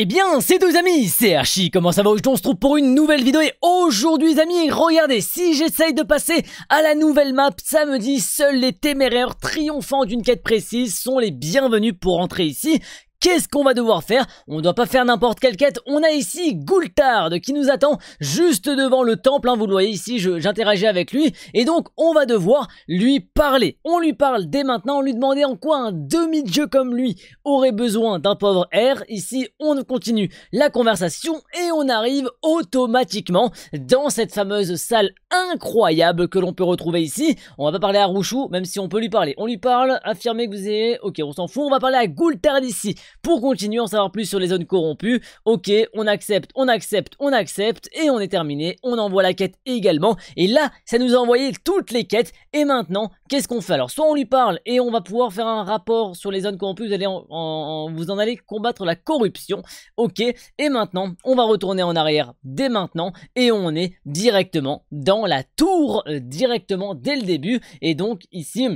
Eh bien, c'est deux amis, c'est Archie, comment ça va Aujourd'hui on se trouve pour une nouvelle vidéo et aujourd'hui amis, regardez, si j'essaye de passer à la nouvelle map ça me dit « seuls les téméraires triomphants d'une quête précise sont les bienvenus pour entrer ici, Qu'est-ce qu'on va devoir faire On ne doit pas faire n'importe quelle quête. On a ici Goultard qui nous attend juste devant le temple. Hein, vous le voyez ici, j'interagis avec lui. Et donc, on va devoir lui parler. On lui parle dès maintenant. On lui demandait en quoi un demi-dieu comme lui aurait besoin d'un pauvre air. Ici, on continue la conversation et on arrive automatiquement dans cette fameuse salle incroyable que l'on peut retrouver ici. On va pas parler à Rouchou, même si on peut lui parler. On lui parle, affirmez que vous êtes... Ok, on s'en fout. On va parler à Goultard ici pour continuer à en savoir plus sur les zones corrompues. Ok, on accepte, on accepte, on accepte, et on est terminé. On envoie la quête également. Et là, ça nous a envoyé toutes les quêtes. Et maintenant, qu'est-ce qu'on fait Alors, soit on lui parle et on va pouvoir faire un rapport sur les zones corrompues. Vous allez en, vous en allez combattre la corruption. Ok, et maintenant, on va retourner en arrière dès maintenant et on est directement dans la tour, euh, directement dès le début. Et donc, ici,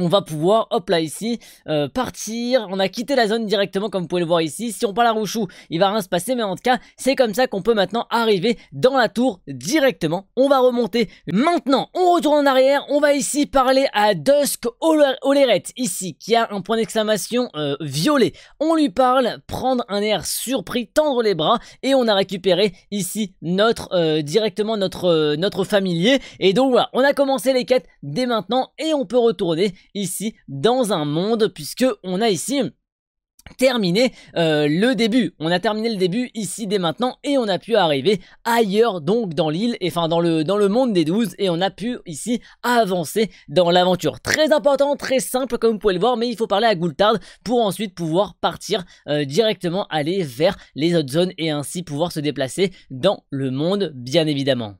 on va pouvoir, hop là ici, euh, partir. On a quitté la zone directement comme vous pouvez le voir ici. Si on parle à Rouchou, il va rien se passer. Mais en tout cas, c'est comme ça qu'on peut maintenant arriver dans la tour directement. On va remonter. Maintenant, on retourne en arrière. On va ici parler à Dusk Oleret, ici, qui a un point d'exclamation euh, violet. On lui parle, prendre un air surpris, tendre les bras. Et on a récupéré ici notre euh, directement notre, notre familier. Et donc voilà, on a commencé les quêtes dès maintenant. Et on peut retourner ici dans un monde puisque on a ici terminé euh, le début. On a terminé le début ici dès maintenant et on a pu arriver ailleurs donc dans l'île enfin dans le, dans le monde des 12 et on a pu ici avancer dans l'aventure. Très important, très simple comme vous pouvez le voir mais il faut parler à Goultard pour ensuite pouvoir partir euh, directement aller vers les autres zones et ainsi pouvoir se déplacer dans le monde bien évidemment.